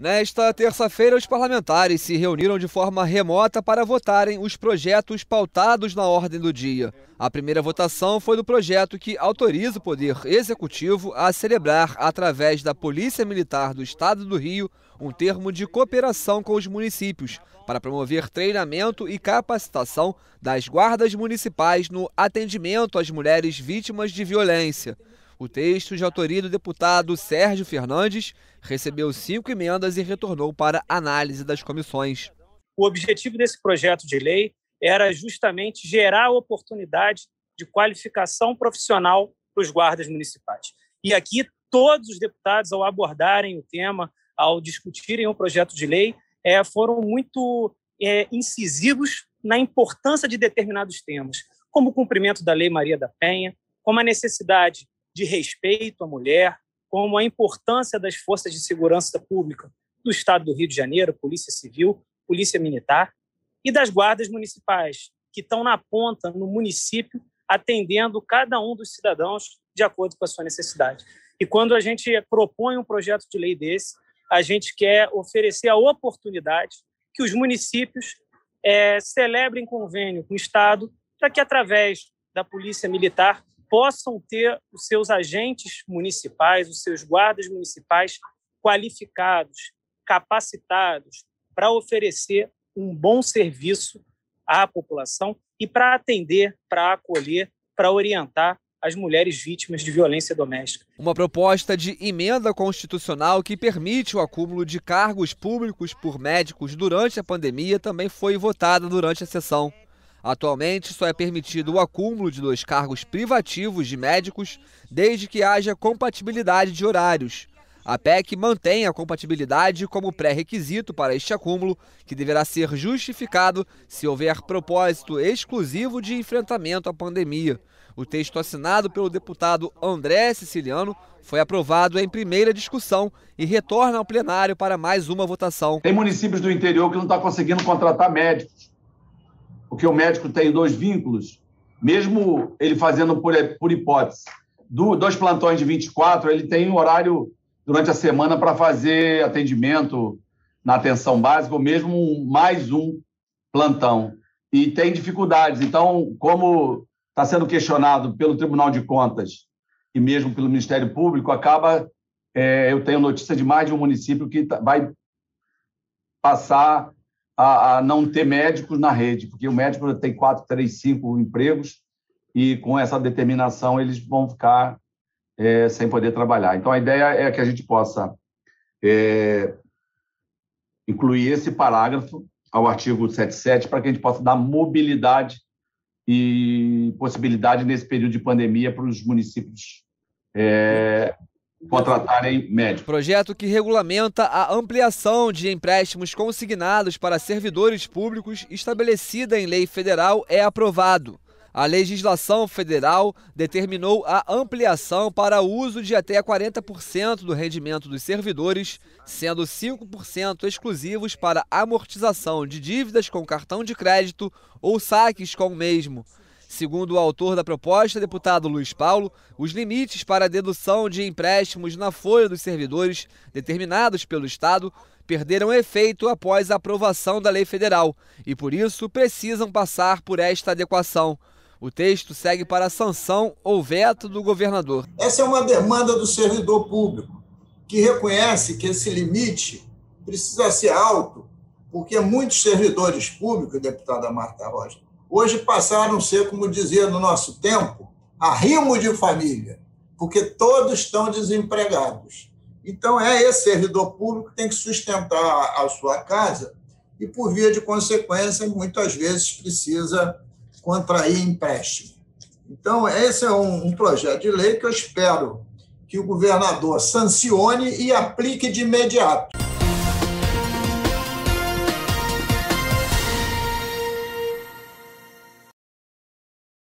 Nesta terça-feira, os parlamentares se reuniram de forma remota para votarem os projetos pautados na ordem do dia. A primeira votação foi do projeto que autoriza o Poder Executivo a celebrar, através da Polícia Militar do Estado do Rio, um termo de cooperação com os municípios para promover treinamento e capacitação das guardas municipais no atendimento às mulheres vítimas de violência. O texto de autoria do deputado Sérgio Fernandes recebeu cinco emendas e retornou para análise das comissões. O objetivo desse projeto de lei era justamente gerar oportunidade de qualificação profissional para os guardas municipais. E aqui, todos os deputados, ao abordarem o tema, ao discutirem o projeto de lei, é, foram muito é, incisivos na importância de determinados temas, como o cumprimento da Lei Maria da Penha, como a necessidade de respeito à mulher, como a importância das forças de segurança pública do Estado do Rio de Janeiro, Polícia Civil, Polícia Militar, e das guardas municipais, que estão na ponta, no município, atendendo cada um dos cidadãos de acordo com a sua necessidade. E quando a gente propõe um projeto de lei desse, a gente quer oferecer a oportunidade que os municípios é, celebrem convênio com o Estado para que, através da Polícia Militar, possam ter os seus agentes municipais, os seus guardas municipais qualificados, capacitados para oferecer um bom serviço à população e para atender, para acolher, para orientar as mulheres vítimas de violência doméstica. Uma proposta de emenda constitucional que permite o acúmulo de cargos públicos por médicos durante a pandemia também foi votada durante a sessão. Atualmente, só é permitido o acúmulo de dois cargos privativos de médicos desde que haja compatibilidade de horários. A PEC mantém a compatibilidade como pré-requisito para este acúmulo, que deverá ser justificado se houver propósito exclusivo de enfrentamento à pandemia. O texto assinado pelo deputado André Siciliano foi aprovado em primeira discussão e retorna ao plenário para mais uma votação. Tem municípios do interior que não estão tá conseguindo contratar médicos porque o médico tem dois vínculos, mesmo ele fazendo por, por hipótese, do, dois plantões de 24, ele tem um horário durante a semana para fazer atendimento na atenção básica, ou mesmo mais um plantão. E tem dificuldades. Então, como está sendo questionado pelo Tribunal de Contas e mesmo pelo Ministério Público, acaba. É, eu tenho notícia de mais de um município que tá, vai passar a, a, não ter médicos na rede, porque o médico tem quatro, três, cinco empregos e com essa determinação eles vão ficar é, sem poder trabalhar. Então a ideia é que a gente possa é, incluir esse parágrafo ao artigo 77 para que a gente possa dar mobilidade e possibilidade nesse período de pandemia para os municípios é, contratarem médicos. Projeto que regulamenta a ampliação de empréstimos consignados para servidores públicos estabelecida em lei federal é aprovado. A legislação federal determinou a ampliação para uso de até 40% do rendimento dos servidores, sendo 5% exclusivos para amortização de dívidas com cartão de crédito ou saques com o mesmo. Segundo o autor da proposta, deputado Luiz Paulo, os limites para a dedução de empréstimos na folha dos servidores determinados pelo Estado perderam efeito após a aprovação da lei federal e, por isso, precisam passar por esta adequação. O texto segue para a sanção ou veto do governador. Essa é uma demanda do servidor público, que reconhece que esse limite precisa ser alto, porque muitos servidores públicos, deputada Marta Rocha, hoje passaram a ser, como dizia no nosso tempo, arrimo de família, porque todos estão desempregados. Então, é esse servidor público que tem que sustentar a sua casa e, por via de consequência, muitas vezes precisa contrair empréstimo. Então, esse é um, um projeto de lei que eu espero que o governador sancione e aplique de imediato.